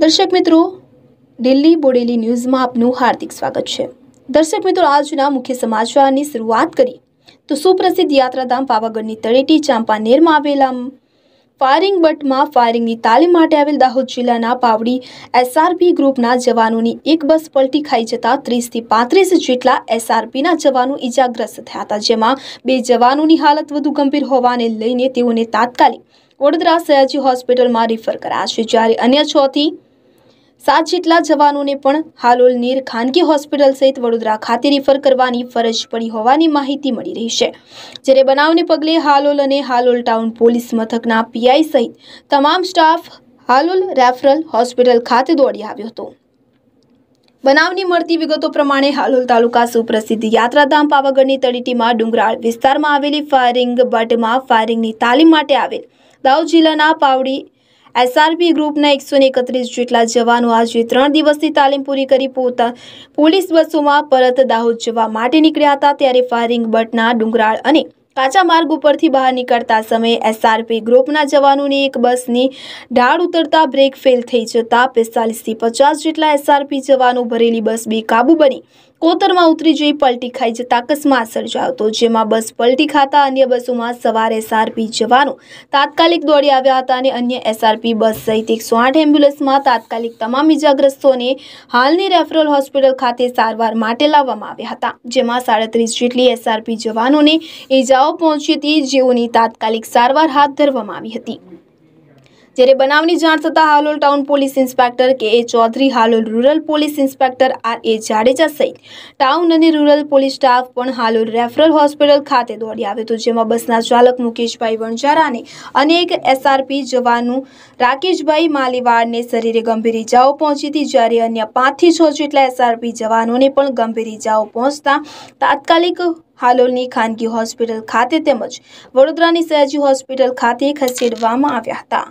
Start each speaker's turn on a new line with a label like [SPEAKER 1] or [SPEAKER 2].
[SPEAKER 1] દર્શક મિત્રો દિલ્હી બોડેલી ન્યૂઝમાં આપનું હાર્દિક સ્વાગત છે દર્શક મિત્રો આજના મુખ્ય સમાચારની શરૂઆત કરી તો સુપ્રસિદ્ધ યાત્રાધામ પાવાગઢની તળેટી ચાંપાનેરમાં આવેલા ફાયરિંગ બટમાં ફાયરિંગની તાલીમ માટે આવેલ દાહોદ જિલ્લાના પાવડી એસઆરપી ગ્રુપના જવાનોની એક બસ પલટી ખાઈ જતા ત્રીસથી પાંત્રીસ જેટલા એસઆરપીના જવાનો ઇજાગ્રસ્ત થયા હતા જેમાં બે જવાનોની હાલત વધુ ગંભીર હોવાને લઈને તેઓને તાત્કાલિક વડોદરા સયાજી હોસ્પિટલમાં રિફર કરાયા છે જ્યારે અન્ય છથી થી સાત જેટલા જવાનોને પણ હાલોલ નીર ખાનગી હોસ્પિટલ સહિત વડોદરા ખાતે રીફર કરવાની ફરજ પડી હોવાની માહિતી મળી રહી છે જ્યારે બનાવને પગલે હાલોલ અને હાલોલ ટાઉન પોલીસ મથકના પીઆઈ સહિત તમામ સ્ટાફ હાલોલ રેફરલ હોસ્પિટલ ખાતે દોડી આવ્યો હતો બનાવની મળતી વિગતો પ્રમાણે હાલોલ તાલુકા સુપ્રસિદ્ધ યાત્રાધામ પાવાગઢની તળીટીમાં ડુંગરાળ વિસ્તારમાં આવેલી ફાયરિંગ બટમાં ફાયરિંગની તાલીમ માટે આવેલ દાહોદ જિલ્લાના પાવડી એસઆરપી ગ્રુપના એકસો એકત્રીસ જેટલા જવાનો આજે ત્રણ દિવસની તાલીમ પૂરી કરી પોતા પોલીસ બસોમાં પરત દાહોદ જવા માટે નીકળ્યા હતા ત્યારે ફાયરિંગ બટના ડુંગરાળ અને કાચા માર્ગ ઉપરથી બહાર નીકળતા સમયે એસઆરપી ગ્રુપના જવાનોની એક બસની ઢાળ ઉતરતા બ્રેક ફેલ થઈ જતા પિસ્તાલીસથી પચાસ જેટલા એસઆરપી જવાનો ભરેલી બસ બેકાબુ બની કોતરમાં ઉતરી જઈ પલટી ખાઈ જતા અકસ્માત સર્જાયો હતો જેમાં બસ પલટી ખાતા અન્ય બસોમાં સવાર એસઆરપી જવાનો તાત્કાલિક દોડી આવ્યા હતા અને અન્ય એસઆરપી બસ સહિત એકસો આઠ એમ્બ્યુલન્સમાં તાત્કાલિક તમામ ઇજાગ્રસ્તોને હાલની રેફરલ હોસ્પિટલ ખાતે સારવાર માટે લાવવામાં આવ્યા હતા જેમાં સાડત્રીસ જેટલી એસઆરપી જવાનોને ઇજાઓ પહોંચી હતી જેઓની તાત્કાલિક સારવાર હાથ ધરવામાં આવી હતી જ્યારે બનાવની જાણ થતાં Halol town police inspector K A Chaudhary Halol rural police inspector R A Jadeja સહિત ટાઉન અને રૂરલ પોલીસ સ્ટાફ પણ હાલોલ રેફરલ હોસ્પિટલ ખાતે દોડી આવ્યો હતો જેમાં બસના ચાલક મુકેશભાઈ વણઝારાને અને એક એસઆરપી જવાનું રાકેશભાઈ માલીવાડને શરીરે ગંભીર ઇજાઓ પહોંચી હતી જ્યારે અન્ય પાંચથી છ જેટલા એસઆરપી જવાનોને પણ ગંભીર ઇજાઓ પહોંચતા તાત્કાલિક હાલોલની ખાનગી હોસ્પિટલ ખાતે તેમજ વડોદરાની સયાજી હોસ્પિટલ ખાતે ખસેડવામાં આવ્યા હતા